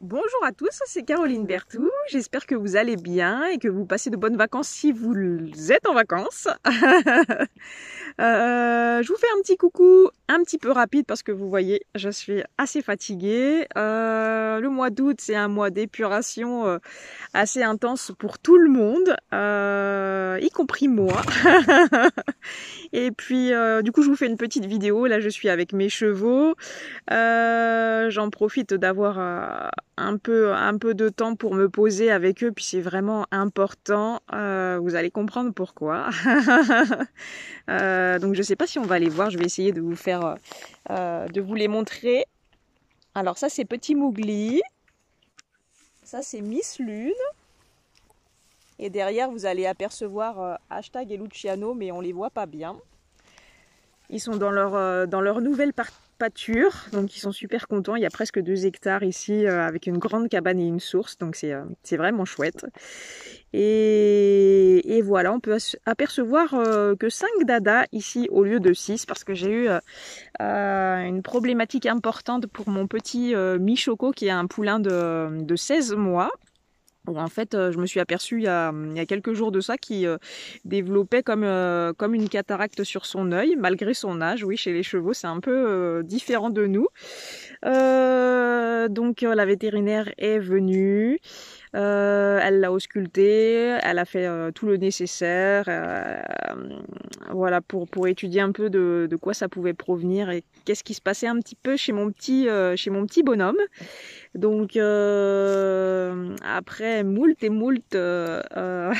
Bonjour à tous, c'est Caroline Bertou. J'espère que vous allez bien et que vous passez de bonnes vacances si vous êtes en vacances. Euh, je vous fais un petit coucou, un petit peu rapide parce que vous voyez, je suis assez fatiguée. Euh, le mois d'août, c'est un mois d'épuration euh, assez intense pour tout le monde, y compris moi. Et puis, du coup, je vous fais une petite vidéo. Là, je suis avec mes chevaux. J'en profite d'avoir un peu, un peu de temps pour me poser avec eux, puis c'est vraiment important. vous allez comprendre pourquoi. Euh, donc je ne sais pas si on va les voir, je vais essayer de vous faire, euh, euh, de vous les montrer. Alors ça c'est Petit Mougli, ça c'est Miss Lune, et derrière vous allez apercevoir hashtag et Luciano, mais on les voit pas bien. Ils sont dans leur, nouvelle pâture, donc ils sont super contents. Il y a presque deux hectares ici avec une grande cabane et une source, donc c'est vraiment chouette. Et, voilà, on peut apercevoir euh, que 5 dadas ici au lieu de 6 parce que j'ai eu euh, euh, une problématique importante pour mon petit Michoko qui est un poulain de, 16 mois. en fait, je me suis aperçue il y a, quelques jours de ça qui développait comme, comme une cataracte sur son œil, malgré son âge. Oui, chez les chevaux, c'est un peu différent de nous. donc la vétérinaire est venue. Euh, elle l'a ausculté, elle a fait euh, tout le nécessaire, euh, voilà pour, pour étudier un peu de, de quoi ça pouvait provenir et qu'est-ce qui se passait un petit peu chez mon petit, euh, chez mon petit bonhomme. Donc euh, après moult et moult euh, euh,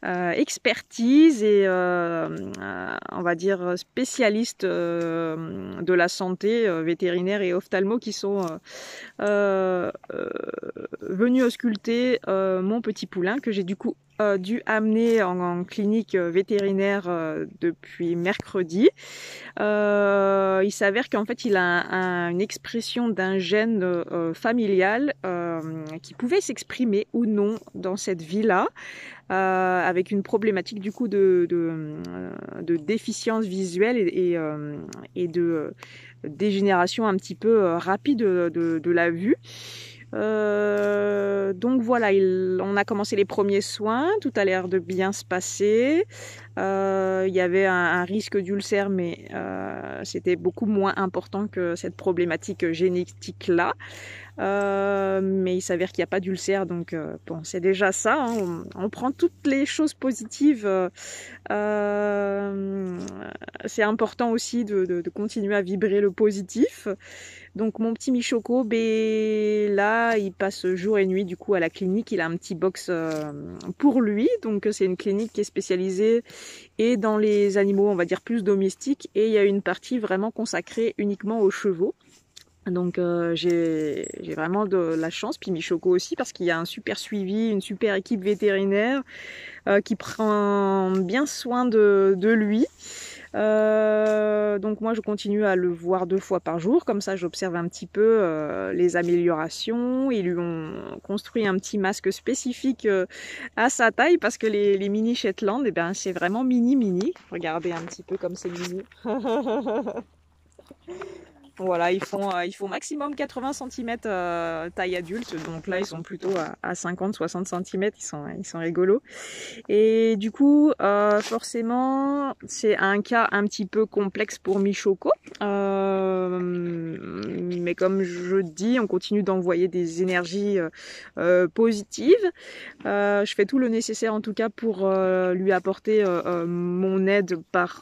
expertise et on va dire spécialistes de la santé vétérinaire et ophtalmo qui sont venus ausculter mon petit poulain que j'ai du coup euh, dû amener en, clinique euh, vétérinaire euh, depuis mercredi. il s'avère qu'en fait, il a une expression d'un gène familial qui pouvait s'exprimer ou non dans cette vie-là. avec une problématique du coup de, de, déficience visuelle et, de, dégénération un petit peu rapide de, de la vue. Euh, donc voilà, on a commencé les premiers soins, tout a l'air de bien se passer. Euh, il y avait un, risque d'ulcère, mais euh, c'était beaucoup moins important que cette problématique génétique-là. Euh, mais il s'avère qu'il n'y a pas d'ulcère, donc bon, c'est déjà ça. Hein. on, prend toutes les choses positives. c'est important aussi de, continuer à vibrer le positif. Donc mon petit Michoco ben, là, il passe jour et nuit du coup à la clinique. Il a un petit box pour lui, donc c'est une clinique qui est spécialisée et dans les animaux, on va dire, plus domestiques. Et il y a une partie vraiment consacrée uniquement aux chevaux. Donc euh, j'ai vraiment de la chance, puis Michoko aussi, parce qu'il y a un super suivi, une super équipe vétérinaire euh, qui prend bien soin de lui. Euh, donc moi je continue à le voir deux fois par jour, comme ça j'observe un petit peu euh, les améliorations. Ils lui ont construit un petit masque spécifique euh, à sa taille parce que les, mini Shetland, et eh ben, c'est vraiment mini mini. Regardez un petit peu comme c'est mini. Voilà, ils font, euh, ils maximum 80 cm euh, taille adulte, donc là ils sont plutôt à, 50-60 cm, ils sont, ils sont rigolos. Et du coup, euh, forcément, c'est un cas un petit peu complexe pour Michoko, mais comme je dis, on continue d'envoyer des énergies positives. je fais tout le nécessaire en tout cas pour lui apporter mon aide par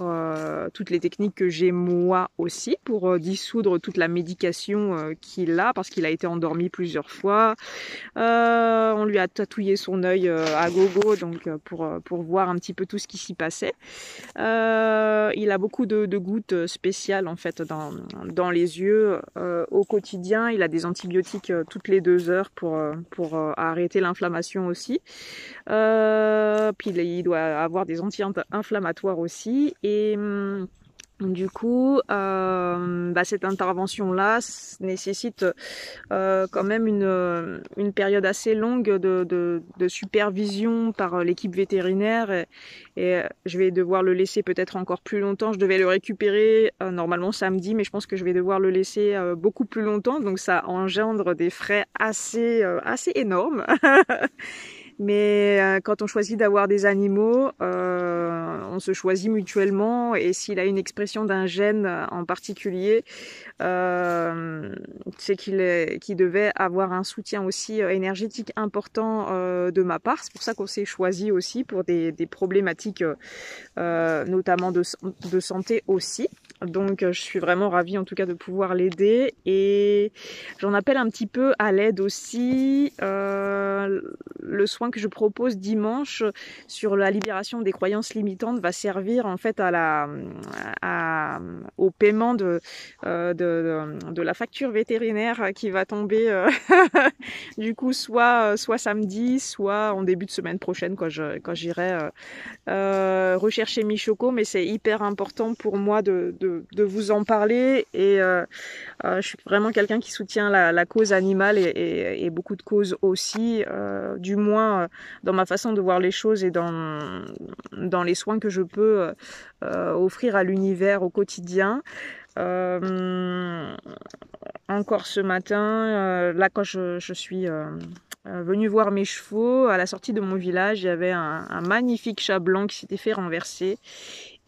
toutes les techniques que j'ai moi aussi pour dissoudre toute la médication euh, qu'il a parce qu'il a été endormi plusieurs fois. Euh, on lui a tatouillé son œil euh, à gogo donc pour, pour voir un petit peu tout ce qui s'y passait. il a beaucoup de, gouttes spéciales en fait dans, les yeux au quotidien. Il a des antibiotiques toutes les deux heures pour, pour arrêter l'inflammation aussi. puis il doit avoir des anti-inflammatoires aussi. Et hum, du coup, euh, bah, cette intervention-là nécessite euh, quand même euh, une, période assez longue de, supervision par l'équipe vétérinaire et, je vais devoir le laisser peut-être encore plus longtemps. Je devais le récupérer normalement samedi, mais je pense que je vais devoir le laisser beaucoup plus longtemps. Donc ça engendre des frais assez, assez énormes. Mais euh, quand on choisit d'avoir des animaux, euh, on se choisit mutuellement. Et s'il a une expression d'un gène euh, en particulier, c'est qu'il devait avoir un soutien aussi énergétique important de ma part. C'est pour ça qu'on s'est choisi aussi pour des, problématiques, notamment de, santé aussi. Donc je suis vraiment ravie en tout cas de pouvoir l'aider et j'en appelle un petit peu à l'aide aussi, le soin que je propose dimanche sur la libération des croyances limitantes va servir en fait à la, au paiement euh, de, de, la facture vétérinaire qui va tomber euh, du coup soit, soit samedi, soit en début de semaine prochaine quand j'irai quand euh, rechercher Michoko. Mais c'est hyper important pour moi de, vous en parler et je suis vraiment quelqu'un qui soutient la, cause animale et, et, beaucoup de causes aussi, du moins euh, dans ma façon de voir les choses et dans, dans les soins que je peux euh, offrir à l'univers au quotidien. Euh, encore ce matin, là quand je, suis venue voir mes chevaux, à la sortie de mon village, il y avait un magnifique chat blanc qui s'était fait renverser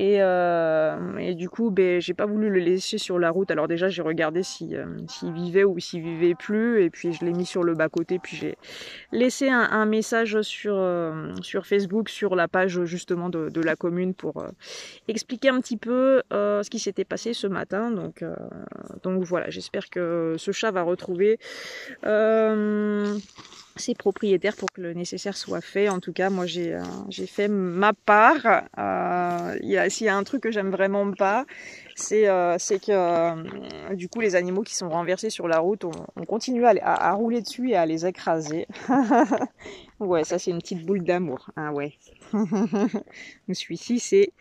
euh, et, du coup, ben, j'ai pas voulu le laisser sur la route. Alors déjà, j'ai regardé euh, s'il vivait ou s'il vivait plus. Et puis, je l'ai mis sur le bas-côté. Puis, j'ai laissé un, message sur, euh, sur Facebook, sur la page justement de, la commune pour expliquer un petit peu ce qui s'était passé ce matin. Donc, donc voilà, j'espère que ce chat va retrouver... C'est propriétaires pour que le nécessaire soit fait. En tout cas, moi, j'ai euh, j'ai fait ma part. Euh, S'il y a un truc que j'aime vraiment pas, c'est euh, c'est que euh, du coup, les animaux qui sont renversés sur la route, on, continue à, à, rouler dessus et à les écraser. ouais, ça, c'est une petite boule d'amour. Ah ouais. Celui-ci, c'est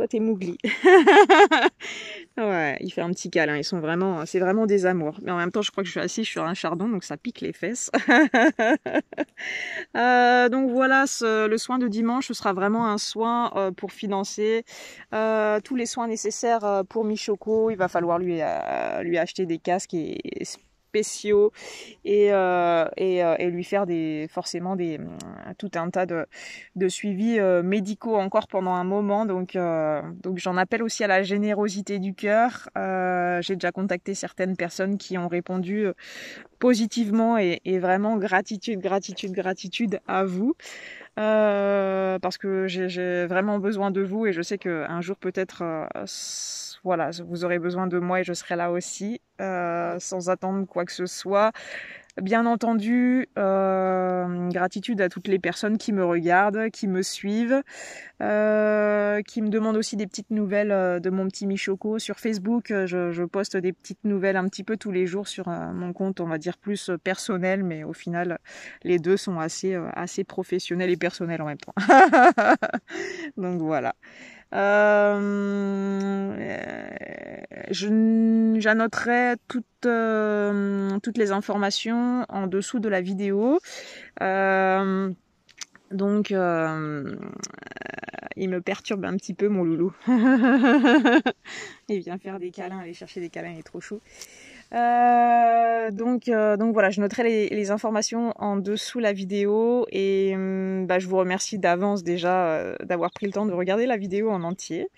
toi t'es Mougli. il fait un petit câlin, ils sont vraiment, c'est vraiment des amours. Mais en même temps, je crois que je suis assise sur un chardon, donc ça pique les fesses. Euh, donc voilà, le soin de dimanche, ce sera vraiment un soin euh, pour financer euh, tous les soins nécessaires pour Michoko. Il va falloir lui, lui acheter des casques et euh, euh, et, lui faire des, forcément des, mm, tout un tas de, suivis euh, médicaux encore pendant un moment. Donc, donc j'en appelle aussi à la générosité du cœur. J'ai déjà contacté certaines personnes qui ont répondu positivement et, vraiment gratitude, gratitude, gratitude à vous. parce que j'ai vraiment besoin de vous et je sais qu'un jour peut-être voilà, vous aurez besoin de moi et je serai là aussi. Euh, sans attendre quoi que ce soit. Bien entendu, euh, gratitude à toutes les personnes qui me regardent, qui me suivent, euh, qui me demandent aussi des petites nouvelles de mon petit Michoko. Sur Facebook, je, je, poste des petites nouvelles un petit peu tous les jours sur mon compte, on va dire plus personnel, mais au final, les deux sont assez, assez professionnels et personnels en même temps. Donc voilà. Euh, j'annoterai toutes, euh, toutes les informations en dessous de la vidéo. Euh, donc, il me perturbe un petit peu, mon loulou. il vient faire des câlins, aller chercher des câlins, il est trop chaud. Euh, donc, euh, donc voilà, je noterai les, informations en dessous la vidéo et hum, bah, je vous remercie d'avance déjà euh, d'avoir pris le temps de regarder la vidéo en entier.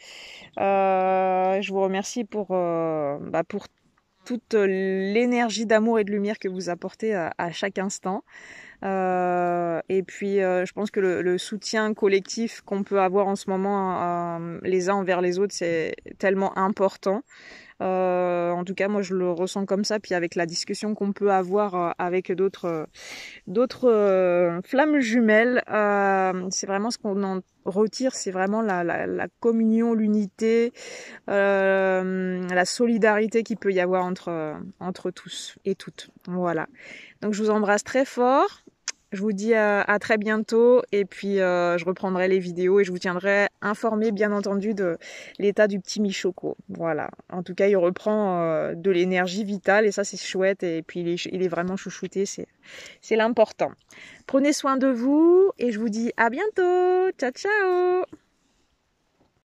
je vous remercie pour, bah, pour toute l'énergie d'amour et de lumière que vous apportez à, chaque instant. et puis, je pense que le, soutien collectif qu'on peut avoir en ce moment, les uns envers les autres, c'est tellement important. Euh, en tout cas, moi, je le ressens comme ça. Puis avec la discussion qu'on peut avoir euh, avec d'autres euh, d'autres flammes jumelles, c'est vraiment ce qu'on en retire, c'est vraiment la, communion, l'unité, la solidarité qui peut y avoir entre entre tous et toutes. Voilà. Donc, je vous embrasse très fort. Je vous dis à, très bientôt et puis euh, je reprendrai les vidéos et je vous tiendrai informé bien entendu de l'état du petit Michoko. Voilà. En tout cas, il reprend euh, de l'énergie vitale et ça c'est chouette et puis il est, il est vraiment chouchouté, c'est l'important. Prenez soin de vous et je vous dis à bientôt. Ciao ciao